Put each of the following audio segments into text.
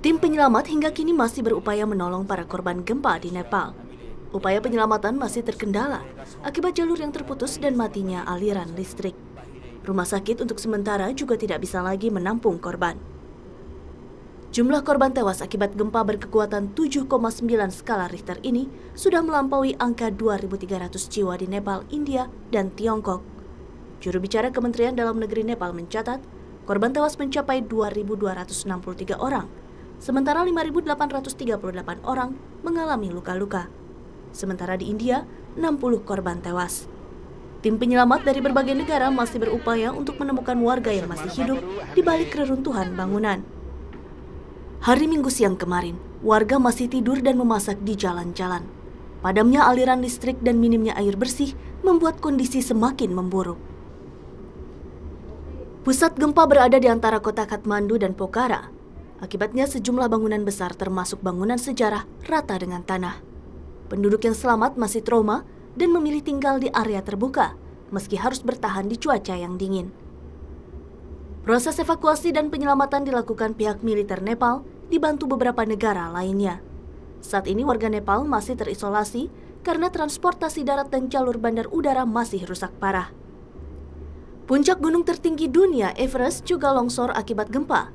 Tim penyelamat hingga kini masih berupaya menolong para korban gempa di Nepal. Upaya penyelamatan masih terkendala akibat jalur yang terputus dan matinya aliran listrik. Rumah sakit untuk sementara juga tidak bisa lagi menampung korban. Jumlah korban tewas akibat gempa berkekuatan 7,9 skala Richter ini sudah melampaui angka 2.300 jiwa di Nepal, India, dan Tiongkok. Juru bicara Kementerian Dalam Negeri Nepal mencatat, Korban tewas mencapai 2.263 orang, sementara 5.838 orang mengalami luka-luka. Sementara di India, 60 korban tewas. Tim penyelamat dari berbagai negara masih berupaya untuk menemukan warga yang masih hidup di balik reruntuhan bangunan. Hari Minggu siang kemarin, warga masih tidur dan memasak di jalan-jalan. Padamnya aliran listrik dan minimnya air bersih membuat kondisi semakin memburuk. Pusat gempa berada di antara kota Kathmandu dan Pokhara. Akibatnya sejumlah bangunan besar termasuk bangunan sejarah rata dengan tanah. Penduduk yang selamat masih trauma dan memilih tinggal di area terbuka meski harus bertahan di cuaca yang dingin. Proses evakuasi dan penyelamatan dilakukan pihak militer Nepal dibantu beberapa negara lainnya. Saat ini warga Nepal masih terisolasi karena transportasi darat dan jalur bandar udara masih rusak parah. Puncak gunung tertinggi dunia Everest juga longsor akibat gempa.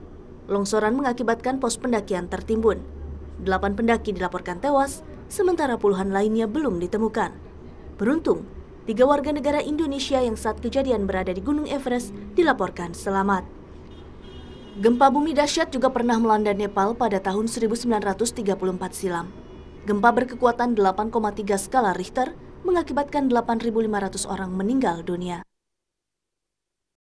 Longsoran mengakibatkan pos pendakian tertimbun. Delapan pendaki dilaporkan tewas, sementara puluhan lainnya belum ditemukan. Beruntung, tiga warga negara Indonesia yang saat kejadian berada di Gunung Everest dilaporkan selamat. Gempa bumi dahsyat juga pernah melanda Nepal pada tahun 1934 silam. Gempa berkekuatan 8,3 skala Richter mengakibatkan 8.500 orang meninggal dunia.